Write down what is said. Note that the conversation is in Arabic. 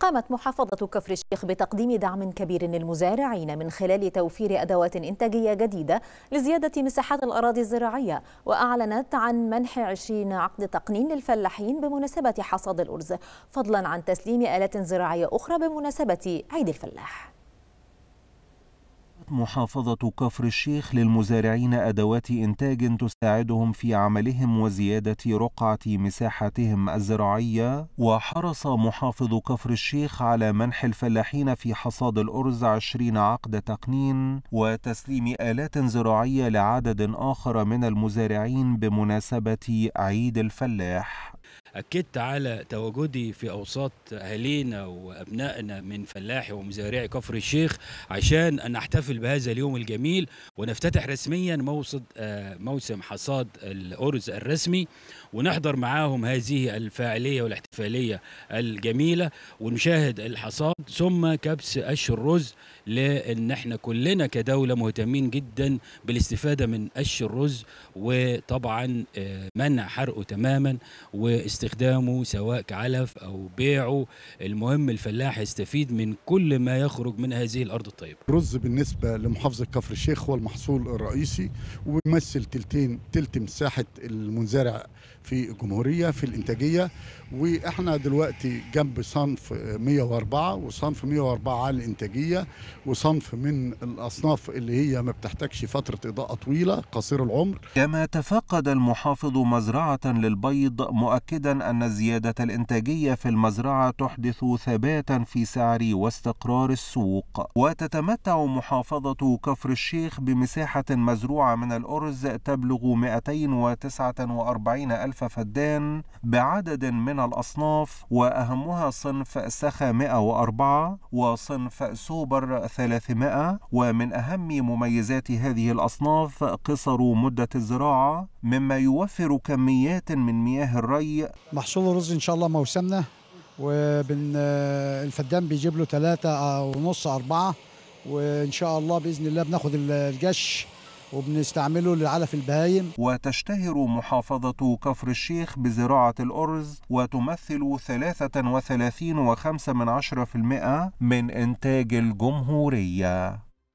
قامت محافظة كفر الشيخ بتقديم دعم كبير للمزارعين من خلال توفير أدوات إنتاجية جديدة لزيادة مساحات الأراضي الزراعية وأعلنت عن منح 20 عقد تقنين للفلاحين بمناسبة حصاد الأرز فضلا عن تسليم آلات زراعية أخرى بمناسبة عيد الفلاح محافظة كفر الشيخ للمزارعين أدوات إنتاج تساعدهم في عملهم وزيادة رقعة مساحتهم الزراعية وحرص محافظ كفر الشيخ على منح الفلاحين في حصاد الأرز 20 عقد تقنين وتسليم آلات زراعية لعدد آخر من المزارعين بمناسبة عيد الفلاح أكدت على تواجدي في أوساط أهالينا وأبنائنا من فلاحي ومزارعي كفر الشيخ عشان أن نحتفل بهذا اليوم الجميل ونفتتح رسميا آه، موسم حصاد الأرز الرسمي ونحضر معاهم هذه الفاعلية والاحتفالية الجميلة ونشاهد الحصاد ثم كبس قش الرز لأن احنا كلنا كدولة مهتمين جدا بالاستفادة من قش الرز وطبعا آه، منع حرقه تماما و استخدامه سواء كعلف أو بيعه المهم الفلاح يستفيد من كل ما يخرج من هذه الأرض الطيبة الرز بالنسبة لمحافظة كفر الشيخ هو المحصول الرئيسي وبيمثل تلتين تلت مساحة المنزرع في الجمهورية في الإنتاجية وإحنا دلوقتي جنب صنف 104 وصنف 104 على الإنتاجية وصنف من الأصناف اللي هي ما بتحتاجش فترة إضاءة طويلة قصير العمر كما تفقد المحافظ مزرعة للبيض مؤكدا زائدا أن الزيادة الإنتاجية في المزرعة تحدث ثباتا في سعر واستقرار السوق وتتمتع محافظة كفر الشيخ بمساحة مزروعة من الأرز تبلغ 249 ألف فدان بعدد من الأصناف وأهمها صنف سخا 104 وصنف سوبر 300 ومن أهم مميزات هذه الأصناف قصر مدة الزراعة مما يوفر كميات من مياه الري محصول الرز إن شاء الله موسمنا وبن آه، الفدان بيجيب له ثلاثة ونص أربعة وإن شاء الله بإذن الله بناخد الجش وبنستعمله لعلف البهايم وتشتهر محافظة كفر الشيخ بزراعة الأرز وتمثل 33.5% من إنتاج الجمهورية